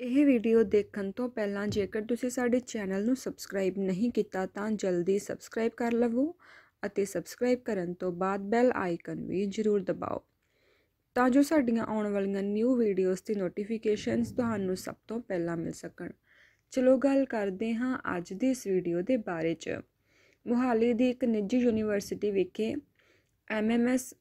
ਇਹ ਵੀਡੀਓ ਦੇਖਣ ਤੋਂ ਪਹਿਲਾਂ ਜੇਕਰ ਤੁਸੀਂ ਸਾਡੇ ਚੈਨਲ ਨੂੰ ਸਬਸਕ੍ਰਾਈਬ ਨਹੀਂ ਕੀਤਾ ਤਾਂ ਜਲਦੀ ਸਬਸਕ੍ਰਾਈਬ ਕਰ ਲਵੋ ਅਤੇ ਸਬਸਕ੍ਰਾਈਬ ਕਰਨ ਤੋਂ ਬਾਅਦ ਬੈਲ ਆਈਕਨ ਵੀ ਜ਼ਰੂਰ ਦਬਾਓ ਤਾਂ ਜੋ ਸਾਡੀਆਂ ਆਉਣ ਵਾਲੀਆਂ ਨਿਊ ਵੀਡੀਓਜ਼ ਦੀ ਨੋਟੀਫਿਕੇਸ਼ਨਸ ਤੁਹਾਨੂੰ ਸਭ ਤੋਂ ਪਹਿਲਾਂ ਮਿਲ ਸਕਣ ਚਲੋ ਗੱਲ ਕਰਦੇ ਹਾਂ ਅੱਜ ਦੀ ਇਸ ਵੀਡੀਓ ਦੇ ਬਾਰੇ 'ਚ ਮੁਹਾਲੀ ਦੀ ਇੱਕ ਨਿੱਜੀ ਯੂਨੀਵਰਸਿਟੀ ਵਿਖੇ ਐਮਐਮਐਸ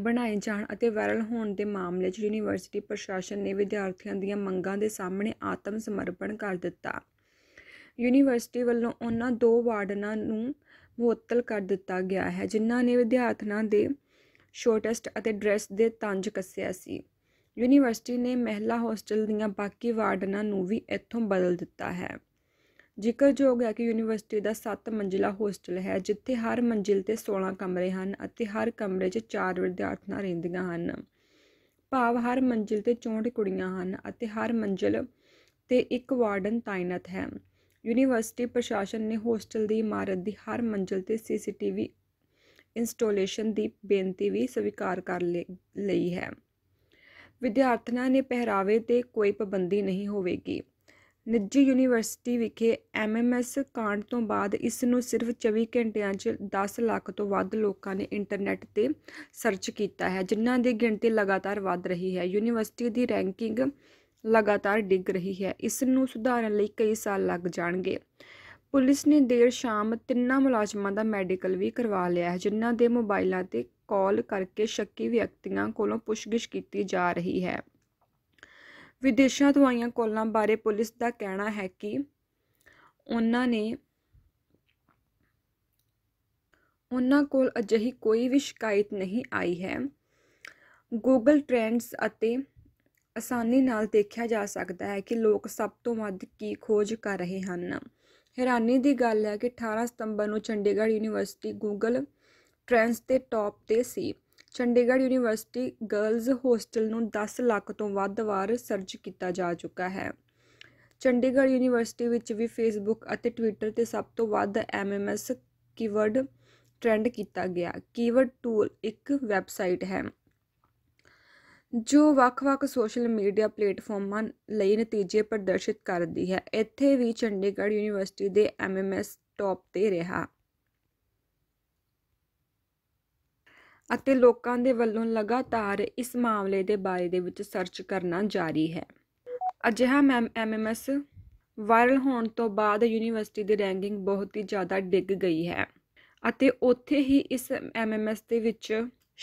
ਬਣਾਏ ਜਾਣ ਅਤੇ ਵਾਇਰਲ ਹੋਣ ਦੇ ਮਾਮਲੇ 'ਚ ਯੂਨੀਵਰਸਿਟੀ ਪ੍ਰਸ਼ਾਸਨ ਨੇ ਵਿਦਿਆਰਥੀਆਂ ਦੀਆਂ ਮੰਗਾਂ ਦੇ ਸਾਹਮਣੇ ਆਤਮ ਸਮਰਪਣ ਕਰ ਦਿੱਤਾ ਯੂਨੀਵਰਸਿਟੀ ਵੱਲੋਂ ਉਹਨਾਂ ਦੋ ਵਾਰਡਨਾਂ ਨੂੰ ਮੁਅੱਤਲ ਕਰ ਦਿੱਤਾ ਗਿਆ ਹੈ ਜਿਨ੍ਹਾਂ ਨੇ ਵਿਦਿਆਰਥਣਾਂ ਦੇ ਸ਼ੋਰਟੈਸਟ ਅਤੇ ਡਰੈਸ ਦੇ ਤੰਜ ਕੱਸਿਆ ਸੀ ਯੂਨੀਵਰਸਿਟੀ ਨੇ ਮਹਿਲਾ ਹੋਸਟਲ ਦੀਆਂ ਬਾਕੀ ਵਾਰਡਨਾਂ ਨੂੰ ਵੀ ਇੱਥੋਂ ਬਦਲ ਦਿੱਤਾ ਹੈ ਜ਼ਿਕਰਯੋਗ ਹੈ ਕਿ ਯੂਨੀਵਰਸਿਟੀ ਦਾ 7 ਮੰਜ਼ਿਲਾ ਹੋਸਟਲ ਹੈ ਜਿੱਥੇ ਹਰ ਮੰਜ਼ਿਲ ਤੇ 16 ਕਮਰੇ ਹਨ ਅਤੇ ਹਰ ਕਮਰੇ 'ਚ 4 ਵਿਦਿਆਰਥਣਾਂ ਰਹਿੰਦੀਆਂ ਹਨ ਭਾਵ ਹਰ ਮੰਜ਼ਿਲ ਤੇ 64 ਕੁੜੀਆਂ ਹਨ ਅਤੇ ਹਰ ਮੰਜ਼ਿਲ ਤੇ ਇੱਕ ਵਾਰਡਨ ਤਾਇਨਤ ਹੈ ਯੂਨੀਵਰਸਿਟੀ ਪ੍ਰਸ਼ਾਸਨ ਨੇ ਹੋਸਟਲ ਦੀ ਇਮਾਰਤ ਦੀ ਹਰ ਮੰਜ਼ਿਲ ਤੇ ਸੀਸੀਟੀਵੀ ਇੰਸਟਾਲੇਸ਼ਨ ਦੀ ਬੇਨਤੀ ਵੀ ਸਵੀਕਾਰ ਕਰ ਲਈ ਹੈ ਵਿਦਿਆਰਥਣਾਂ ਨੇ ਪਹਿਰਾਵੇ ਤੇ ਕੋਈ ਪਾਬੰਦੀ ਨਹੀਂ ਹੋਵੇਗੀ ਨਿੱਜੀ ਯੂਨੀਵਰਸਿਟੀ ਵਿਖੇ ਐਮਐਮਐਸ ਕਾਂਡ ਤੋਂ ਬਾਅਦ ਇਸ ਨੂੰ ਸਿਰਫ 24 ਘੰਟਿਆਂ 'ਚ 10 ਲੱਖ ਤੋਂ ਵੱਧ ਲੋਕਾਂ ਨੇ ਇੰਟਰਨੈਟ ਤੇ ਸਰਚ ਕੀਤਾ ਹੈ ਜਿਨ੍ਹਾਂ ਦੀ ਗਿਣਤੀ ਲਗਾਤਾਰ ਵੱਧ ਰਹੀ ਹੈ ਯੂਨੀਵਰਸਿਟੀ ਦੀ ਰੈਂਕਿੰਗ ਲਗਾਤਾਰ ਡਿੱਗ ਰਹੀ ਹੈ ਇਸ ਨੂੰ ਸੁਧਾਰਨ ਲਈ ਕਈ ਸਾਲ ਲੱਗ ਜਾਣਗੇ ਪੁਲਿਸ ਨੇ ਦੇਰ ਸ਼ਾਮ ਤਿੰਨਾਂ ਮੁਲਾਜ਼ਮਾਂ ਦਾ ਮੈਡੀਕਲ ਵੀ ਕਰਵਾ ਲਿਆ ਹੈ ਜਿਨ੍ਹਾਂ ਦੇ ਮੋਬਾਈਲਾਂ ਤੇ ਕਾਲ ਕਰਕੇ ਸ਼ੱਕੀ ਵਿਅਕਤੀਆਂ ਕੋਲੋਂ ਪੁੱਛਗਿੱਛ ਕੀਤੀ ਜਾ ਰਹੀ ਹੈ ਵਿਦੇਸ਼ਾਂ ਤੋਂ ਆਈਆਂ ਕਾਲਾਂ ਬਾਰੇ ਪੁਲਿਸ ਦਾ ਕਹਿਣਾ ਹੈ ਕਿ ਉਹਨਾਂ ਨੇ ਉਹਨਾਂ ਕੋਲ ਅਜਿਹੀ ਕੋਈ ਵੀ ਸ਼ਿਕਾਇਤ ਨਹੀਂ ਆਈ ਹੈ ਗੂਗਲ ਟ੍ਰੈਂਡਸ ਅਤੇ ਆਸਾਨੀ ਨਾਲ ਦੇਖਿਆ ਜਾ ਸਕਦਾ ਹੈ ਕਿ ਲੋਕ ਸਭ ਤੋਂ ਵੱਧ ਕੀ ਖੋਜ ਕਰ ਰਹੇ ਹਨ ਹੈਰਾਨੀ ਦੀ ਗੱਲ ਹੈ ਕਿ 18 ਸਤੰਬਰ ਨੂੰ ਚੰਡੀਗੜ੍ਹ ਯੂਨੀਵਰਸਿਟੀ ਗੂਗਲ ਟ੍ਰੈਂਡਸ ਤੇ ਟੌਪ ਤੇ ਸੀ ਚੰਡੀਗੜ੍ਹ ਯੂਨੀਵਰਸਿਟੀ ਗਰਲਜ਼ ਹੋਸਟਲ ਨੂੰ 10 ਲੱਖ ਤੋਂ ਵੱਧ ਵਾਰ ਸਰਚ ਕੀਤਾ ਜਾ ਚੁੱਕਾ ਹੈ ਚੰਡੀਗੜ੍ਹ ਯੂਨੀਵਰਸਿਟੀ ਵਿੱਚ ਵੀ ਫੇਸਬੁੱਕ ਅਤੇ ਟਵਿੱਟਰ ਤੇ ਸਭ ਤੋਂ ਵੱਧ ਐਮਐਮਐਸ ਕੀਵਰਡ ਟ੍ਰੈਂਡ ਕੀਤਾ ਗਿਆ ਕੀਵਰਡ ਟੂਲ ਇੱਕ ਵੈਬਸਾਈਟ ਹੈ ਜੋ ਵੱਖ-ਵੱਖ ਸੋਸ਼ਲ ਮੀਡੀਆ ਪਲੇਟਫਾਰਮਾਂ ਲਈ ਨਤੀਜੇ ਪ੍ਰਦਰਸ਼ਿਤ ਕਰਦੀ ਹੈ ਇੱਥੇ ਵੀ ਚੰਡੀਗੜ੍ਹ ਯੂਨੀਵਰਸਿਟੀ ਦੇ ਐਮਐਮਐਸ ਟੌਪ ਤੇ ਰਿਹਾ ਅਤੇ ਲੋਕਾਂ ਦੇ ਵੱਲੋਂ ਲਗਾਤਾਰ ਇਸ ਮਾਮਲੇ ਦੇ ਬਾਰੇ ਦੇ ਵਿੱਚ ਸਰਚ ਕਰਨਾ ਜਾਰੀ ਹੈ ਅਜਿਹਾ ਮੈਮ ਐਮਐਮਐਸ ਵਾਇਰਲ ਹੋਣ ਤੋਂ ਬਾਅਦ ਯੂਨੀਵਰਸਿਟੀ ਦੀ ਰੈਂਕਿੰਗ ਬਹੁਤ ਹੀ ਜ਼ਿਆਦਾ ਡਿੱਗ ਗਈ ਹੈ ਅਤੇ ਉੱਥੇ ਹੀ ਇਸ ਐਮਐਮਐਸ ਦੇ ਵਿੱਚ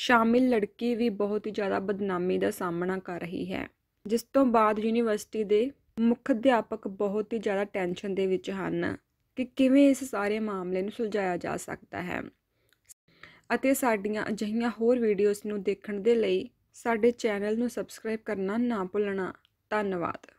ਸ਼ਾਮਿਲ ਲੜਕੀ ਵੀ ਬਹੁਤ ਹੀ ਜ਼ਿਆਦਾ ਬਦਨਾਮੀ ਦਾ ਸਾਹਮਣਾ ਕਰ ਰਹੀ ਹੈ ਜਿਸ ਤੋਂ ਬਾਅਦ ਯੂਨੀਵਰਸਿਟੀ ਦੇ ਮੁੱਖ ਅਧਿਆਪਕ ਬਹੁਤ ਹੀ ਜ਼ਿਆਦਾ ਟੈਨਸ਼ਨ ਦੇ ਵਿੱਚ ਹਨ ਕਿ ਕਿਵੇਂ ਇਸ ਸਾਰੇ ਮਾਮਲੇ ਨੂੰ ਸੁਲਝਾਇਆ ਜਾ ਸਕਦਾ ਹੈ ਅਤੇ ਸਾਡੀਆਂ ਅਜਿਹੀਆਂ ਹੋਰ ਵੀਡੀਓਜ਼ ਨੂੰ ਦੇਖਣ ਦੇ ਲਈ ਸਾਡੇ ਚੈਨਲ ਨੂੰ ਸਬਸਕ੍ਰਾਈਬ ਕਰਨਾ ਨਾ ਭੁੱਲਣਾ ਧੰਨਵਾਦ